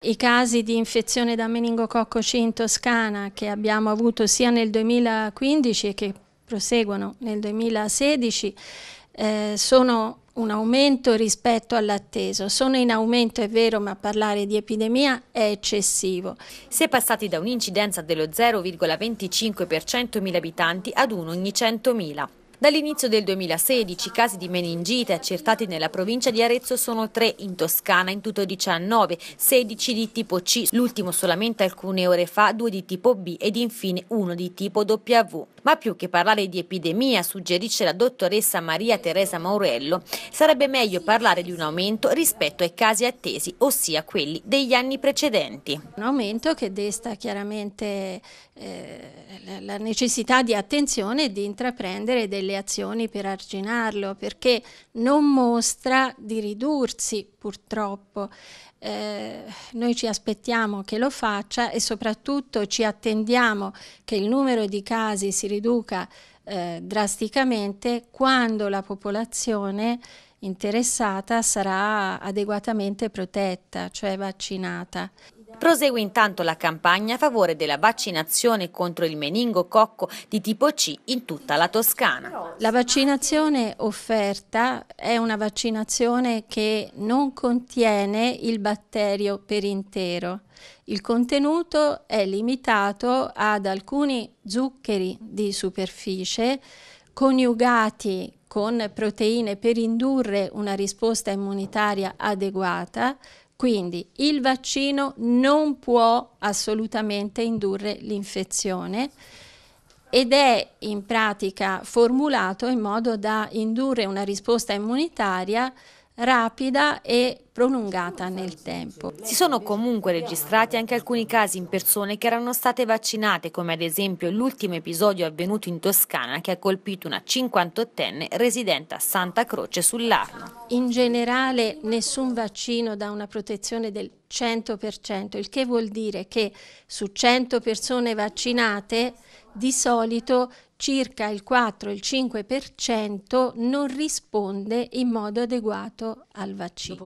I casi di infezione da meningococco C in Toscana che abbiamo avuto sia nel 2015 e che proseguono nel 2016 eh, sono un aumento rispetto all'atteso. Sono in aumento, è vero, ma parlare di epidemia è eccessivo. Si è passati da un'incidenza dello 0,25 per 100.000 abitanti ad uno ogni 100.000. Dall'inizio del 2016 i casi di meningite accertati nella provincia di Arezzo sono 3, in Toscana in tutto 19, 16 di tipo C, l'ultimo solamente alcune ore fa, 2 di tipo B ed infine 1 di tipo W. Ma più che parlare di epidemia, suggerisce la dottoressa Maria Teresa Maurello, sarebbe meglio parlare di un aumento rispetto ai casi attesi, ossia quelli degli anni precedenti. Un aumento che desta chiaramente eh, la necessità di attenzione e di intraprendere delle azioni per arginarlo, perché non mostra di ridursi purtroppo. Eh, noi ci aspettiamo che lo faccia e soprattutto ci attendiamo che il numero di casi si riduca riduca eh, drasticamente quando la popolazione interessata sarà adeguatamente protetta, cioè vaccinata. Prosegue intanto la campagna a favore della vaccinazione contro il meningococco di tipo C in tutta la Toscana. La vaccinazione offerta è una vaccinazione che non contiene il batterio per intero. Il contenuto è limitato ad alcuni zuccheri di superficie coniugati con proteine per indurre una risposta immunitaria adeguata quindi il vaccino non può assolutamente indurre l'infezione ed è in pratica formulato in modo da indurre una risposta immunitaria rapida e prolungata nel tempo. Si sono comunque registrati anche alcuni casi in persone che erano state vaccinate, come ad esempio l'ultimo episodio avvenuto in Toscana che ha colpito una 58enne residente a Santa Croce sull'Arno. In generale nessun vaccino dà una protezione del 100%, il che vuol dire che su 100 persone vaccinate di solito circa il 4-5% non risponde in modo adeguato al vaccino.